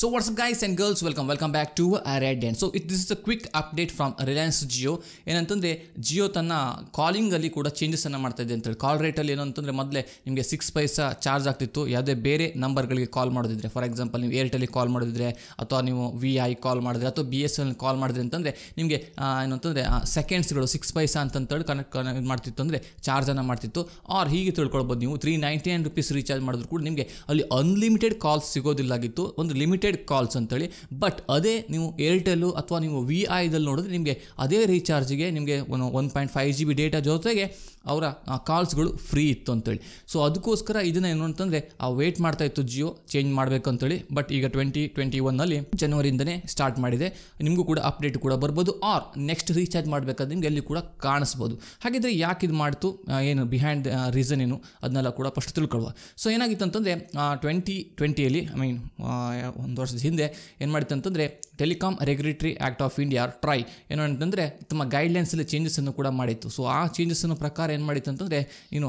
So what's up guys and girls welcome welcome back to red and so it this is a quick update from Reliance Jio ಏನಂತಂದರೆ ಜಿಯೋ ತನ್ನ ಕಾಲಿಂಗಲ್ಲಿ ಕೂಡ ಚೇಂಜಸನ್ನು ಮಾಡ್ತಾ ಇದೆ ಅಂತೇಳಿ ಕಾಲ್ ರೇಟಲ್ಲಿ ಏನು ಅಂತಂದರೆ ಮೊದಲೇ ನಿಮಗೆ ಸಿಕ್ಸ್ ಪೈಸಾ ಚಾರ್ಜ್ ಆಗ್ತಿತ್ತು ಯಾವುದೇ ಬೇರೆ ನಂಬರ್ಗಳಿಗೆ ಕಾಲ್ ಮಾಡೋದಿದ್ರೆ ಫಾರ್ ಎಕ್ಸಾಂಪಲ್ ನೀವು ಏರ್ಟೆಲ್ಲಿ ಕಾಲ್ ಮಾಡಿದ್ರೆ ಅಥವಾ ನೀವು ವಿ ಐ ಕಾಲ್ ಮಾಡಿದ್ರೆ ಅಥವಾ ಬಿ ಎಸ್ ಎಲ್ ಕಾಲ್ ಮಾಡಿದ್ರೆ ಅಂತಂದರೆ ನಿಮಗೆ ಏನು ಅಂತಂದರೆ ಸೆಕೆಂಡ್ಸ್ಗಳು ಸಿಕ್ಸ್ ಪೈಸಾ ಅಂತಂತೇಳಿ ಕನೆಕ್ಟ್ ಇದು ಮಾಡ್ತಿತ್ತು ಅಂದರೆ ಚಾರ್ಜನ್ನು ಮಾಡ್ತಿತ್ತು ಆರ್ ಹೀಗೆ ತಿಳ್ಕೊಳ್ಬೋದು ನೀವು three ninety nine rupees recharge ಮಾಡಿದ್ರು ಕೂಡ ನಿಮಗೆ ಅಲ್ಲಿ ಅನ್ಲಿಮಿಟೆಡ್ ಕಾಲ್ಸ್ ಸಿಗೋದಿಲ್ಲಾಗಿತ್ತು ಒಂದು ಲಿಮಿಟೆಡ್ ಅನ್ಲಿಮಿಟೆಡ್ ಕಾಲ್ಸ್ ಅಂತೇಳಿ ಬಟ್ ಅದೇ ನೀವು ಏರ್ಟೆಲ್ಲು ಅಥವಾ ನೀವು ವಿ ಐದಲ್ಲಿ ನೋಡಿದ್ರೆ ನಿಮಗೆ ಅದೇ ರೀಚಾರ್ಜ್ಗೆ ನಿಮಗೆ one point five G B data ಜೊತೆಗೆ ಅವರ ಕಾಲ್ಸ್ಗಳು ಫ್ರೀ ಇತ್ತು ಅಂತೇಳಿ ಸೊ ಅದಕ್ಕೋಸ್ಕರ ಇದನ್ನು ಏನು ಅಂತಂದರೆ ಆ ವೇಟ್ ಮಾಡ್ತಾ ಇತ್ತು ಜಿಯೋ ಚೇಂಜ್ ಮಾಡಬೇಕು ಬಟ್ ಈಗ ಟ್ವೆಂಟಿ ಟ್ವೆಂಟಿ ಒನ್ನಲ್ಲಿ ಜನವರಿಯಿಂದನೇ ಸ್ಟಾರ್ಟ್ ಮಾಡಿದೆ ನಿಮಗೂ ಕೂಡ ಅಪ್ಡೇಟ್ ಕೂಡ ಬರ್ಬೋದು ಆರ್ ನೆಕ್ಸ್ಟ್ ರೀಚಾರ್ಜ್ ಮಾಡಬೇಕಾದ್ರೆ ನಿಮಗೆ ಅಲ್ಲಿ ಕೂಡ ಕಾಣಿಸ್ಬೋದು ಹಾಗಿದ್ರೆ ಯಾಕೆ ಇದು ಮಾಡ್ತು ಏನು ಬಿಹೈಂಡ್ ರೀಸನ್ ಏನು ಅದನ್ನೆಲ್ಲ ಕೂಡ ಫಸ್ಟ್ ತಿಳ್ಕೊಳ್ಳುವ ಸೊ ಏನಾಗಿತ್ತು ಅಂತಂದರೆ ಟ್ವೆಂಟಿ ಟ್ವೆಂಟಿಯಲ್ಲಿ ಐ ಮೀನ್ ಒಂದು ವರ್ಷದ ಹಿಂದೆ ಏನು ಮಾಡಿತ್ತು ಅಂತಂದರೆ telecom regulatory act of India TRAI ಏನು ಅಂತಂದರೆ ತಮ್ಮ ಗೈಡ್ಲೈನ್ಸಲ್ಲಿ ಚೇಂಜಸನ್ನು ಕೂಡ ಮಾಡಿತ್ತು ಸೊ ಆ ಚೇಂಜಸ್ಸನ್ನು ಪ್ರಕಾರ ಏನು ಮಾಡಿತ್ತು ಅಂತಂದರೆ ಏನು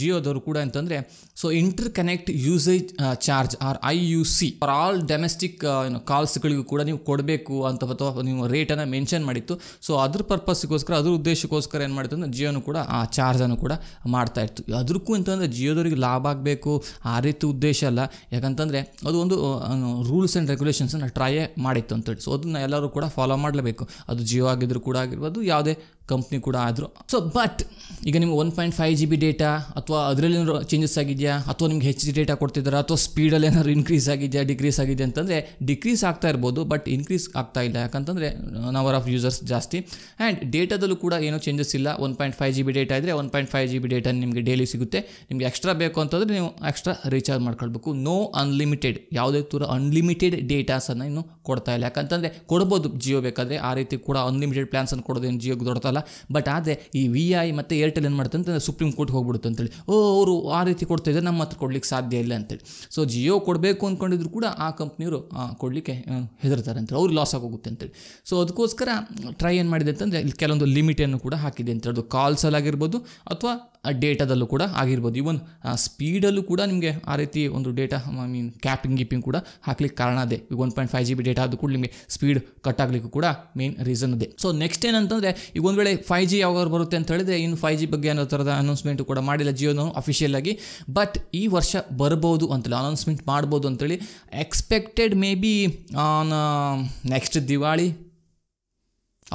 ಜಿಯೋದವರು ಕೂಡ ಅಂತಂದರೆ so interconnect usage charge or I U C for all domestic ಏನು ಕಾಲ್ಸ್ಗಳಿಗೂ ಕೂಡ ನೀವು ಕೊಡಬೇಕು ಅಂತ ಅಥವಾ ನೀವು ರೇಟನ್ನು ಮೆನ್ಷನ್ ಮಾಡಿತ್ತು ಸೊ ಅದ್ರ ಪರ್ಪಸ್ಗೋಸ್ಕರ ಅದ್ರ ಉದ್ದೇಶಕ್ಕೋಸ್ಕರ ಏನು ಮಾಡಿತ್ತು ಅಂದರೆ ಜಿಯೋನು ಕೂಡ ಆ ಚಾರ್ಜನ್ನು ಕೂಡ ಮಾಡ್ತಾ ಇತ್ತು ಅದಕ್ಕೂ ಅಂತಂದರೆ ಜಿಯೋದವ್ರಿಗೆ ಲಾಭ ಆಗಬೇಕು ಆ ರೀತಿ ಉದ್ದೇಶ ಅಲ್ಲ ಯಾಕಂತಂದರೆ ಅದು ಒಂದು ರೂಲ್ಸ್ ಆ್ಯಂಡ್ ರೆಗ್ಯುಲೇಷನ್ಸನ್ನು ಟ್ರೈಯೇ ಮಾಡಿತ್ತು ಅಂತೇಳಿ ಸೊ ಅದನ್ನ ಎಲ್ಲರೂ ಕೂಡ ಫಾಲೋ ಮಾಡಲೇಬೇಕು ಅದು ಜಿಯೋ ಆಗಿದ್ರು ಕೂಡ ಆಗಿರ್ಬೋದು ಯಾವುದೇ ಕಂಪ್ನಿ ಕೂಡ ಆದರೂ ಸೊ ಬಟ್ ಈಗ ನಿಮ್ಗೆ one point five G B data ಅಥವಾ ಅದರಲ್ಲಿ ಏನಾದ್ರು ಚೇಂಜಸ್ ಆಗಿದೆಯಾ ಅಥವಾ ನಿಮ್ಗೆ ಹೆಚ್ಚು ಡೇಟಾ ಕೊಡ್ತಿದ್ದಾರೆ ಅಥವಾ ಸ್ಪೀಡಲ್ಲಿ ಏನಾದ್ರು ಇನ್ಕ್ರೀಸ್ ಆಗಿದೆಯಾ ಡಿಕ್ರೀಸ್ ಆಗಿದೆ ಅಂತಂದರೆ ಡಿಕ್ರೀಸ್ ಆಗ್ತಾ ಇರ್ಬೋದು ಬಟ್ ಇನ್ಕ್ರೀಸ್ ಆಗ್ತಾ ಇಲ್ಲ ಯಾಕಂತಂದರೆ ನಂಬರ್ ಆಫ್ ಯೂಸರ್ಸ್ ಜಾಸ್ತಿ ಆ್ಯಂಡ್ ಡೇಟಾದಲ್ಲೂ ಕೂಡ ಏನೂ ಚೇಂಜಸ್ ಇಲ್ಲ one point five G B data ಇದ್ದರೆ one point five G B data ನಿಮಗೆ ಡೈಲಿ ಸಿಗುತ್ತೆ ನಿಮಗೆ ಎಕ್ಸ್ಟ್ರಾ ಬೇಕು ಅಂತಂದರೆ ನೀವು ಎಕ್ಸ್ಟ್ರಾ ರೀಚಾರ್ಜ್ ಮಾಡ್ಕೊಳ್ಬೇಕು ನೋ ಅನ್ಲಿಮಿಟೆಡ್ ಯಾವುದೇ ಥರ ಅನ್ಲಿಮಿಟೆಡ್ ಡೇಟಾಸನ್ನು ಇನ್ನು ಕೊಡ್ತಾ ಇಲ್ಲ ಯಾಕಂತಂದರೆ ಕೊಡ್ಬೋದು ಜಿಯೋ ಬೇಕಾದರೆ ಆ ರೀತಿ ಕೂಡ ಅನ್ಲಿಮಿಟೆಡ್ ಪ್ಲಾನ್ಸನ್ನು ಕೊಡೋದೇನು ಜಿಯೋಗೆ ದೊಡ್ಡದಲ್ಲ ಬಟ್ ಆದರೆ ಈ ವಿ ಐ ಮತ್ತು ಏರ್ಟೆಲ್ ಏನು ಮಾಡುತ್ತೆ ಸುಪ್ರೀಂ ಕೋರ್ಟ್ ಹೋಗ್ಬಿಡುತ್ತೆ ಅಂತೇಳಿ ಓ ಅವರು ಆ ರೀತಿ ಕೊಡ್ತಾ ನಮ್ಮ ಹತ್ರ ಕೊಡ್ಲಿಕ್ಕೆ ಸಾಧ್ಯ ಇಲ್ಲ ಅಂತೇಳಿ ಸೊ ಜಿಯೋ ಕೊಡಬೇಕು ಅಂದ್ಕೊಂಡಿದ್ರು ಕೂಡ ಆ ಕಂಪ್ನಿಯವರು ಕೊಡಲಿಕ್ಕೆ ಹೆದರ್ತಾರೆ ಅಂತೇಳಿ ಅವ್ರು ಲಾಸ್ ಆಗೋಗುತ್ತೆ ಅಂತೇಳಿ ಸೊ ಅದಕ್ಕೋಸ್ಕರ ಟ್ರೈ ಏನು ಮಾಡಿದೆ ಅಂತಂದರೆ ಇಲ್ಲಿ ಕೆಲವೊಂದು ಲಿಮಿಟನ್ನು ಕೂಡ ಹಾಕಿದೆ ಅಂತೇಳಿ ಅದು ಕಾಲ್ಸಲ್ಲಿ ಆಗಿರ್ಬೋದು ಅಥವಾ ಡೇಟಾದಲ್ಲೂ ಕೂಡ ಆಗಿರ್ಬೋದು ಈವನ್ ಸ್ಪೀಡಲ್ಲೂ ಕೂಡ ನಿಮಗೆ ಆ ರೀತಿ ಒಂದು ಡೇಟಾ ಐ ಮೀನ್ ಕ್ಯಾಪಿಂಗ್ ಗಿಪ್ಪಿಂಗ್ ಕೂಡ ಹಾಕ್ಲಿಕ್ಕೆ ಕಾರಣ ಅದೇ ಈಗ one point five G B data ಅದು ಕೂಡ ನಿಮಗೆ ಸ್ಪೀಡ್ ಕಟ್ ಆಗಲಿಕ್ಕೂ ಕೂಡ ಮೇನ್ ರೀಸನ್ ಅದೇ ಸೊ ನೆಕ್ಸ್ಟ್ ಏನಂತಂದರೆ ಈಗ ಒಂದು ವೇಳೆ ಫೈ ಜಿ ಯಾವಾಗ ಬರುತ್ತೆ ಅಂತ ಹೇಳಿದ್ರೆ ಇನ್ನು ಫೈ ಜಿ ಬಗ್ಗೆ ಅನ್ನೋ ಥರದ ಅನೌನ್ಸ್ಮೆಂಟ್ ಕೂಡ ಮಾಡಿಲ್ಲ ಜಿಯೋನು ಅಫಿಷಿಯಲ್ ಆಗಿ ಬಟ್ ಈ ವರ್ಷ ಬರ್ಬೋದು ಅಂತೇಳಿ ಅನೌನ್ಸ್ಮೆಂಟ್ ಮಾಡ್ಬೋದು ಅಂತೇಳಿ expected may be on next Diwali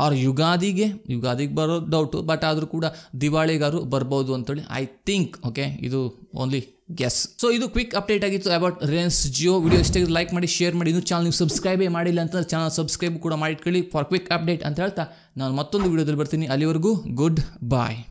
or ಯುಗಾದಿಗೆ ಯುಗಾದಿಗೆ ಬರೋ ಡೌಟು ಬಟ್ ಆದರೂ ಕೂಡ ದಿವಾಳಿಗಾರು ಬರ್ಬೋದು ಅಂತೇಳಿ ಐ ಥಿಂಕ್ ಓಕೆ ಇದು ಓನ್ಲಿ ಗೆಸ್ ಸೊ ಇದು ಕ್ವಿಕ್ ಅಪ್ಡೇಟ್ ಆಗಿತ್ತು ಅಬೌಟ್ ರಿಲಯನ್ಸ್ ಜಿಯೋ ವಿಡಿಯೋ ಇಷ್ಟ ಲೈಕ್ ಮಾಡಿ ಶೇರ್ ಮಾಡಿ ಇನ್ನು ಚಾನಲ್ ನೀವು ಸಬ್ಸ್ಕ್ರೈಬೇ ಮಾಡಿಲ್ಲ ಅಂತ ಚಾನಲ್ ಸಬ್ಸ್ಕ್ರೈಬ್ ಕೂಡ ಮಾಡಿಟ್ಕೊಳ್ಳಿ ಫಾರ್ ಕ್ವಿಕ್ ಅಪ್ಡೇಟ್ ಅಂತ ಹೇಳ್ತಾ ನಾನು ಮತ್ತೊಂದು ವಿಡಿಯೋದಲ್ಲಿ ಬರ್ತೀನಿ ಅಲ್ಲಿವರೆಗೂ ಗುಡ್ ಬಾಯ್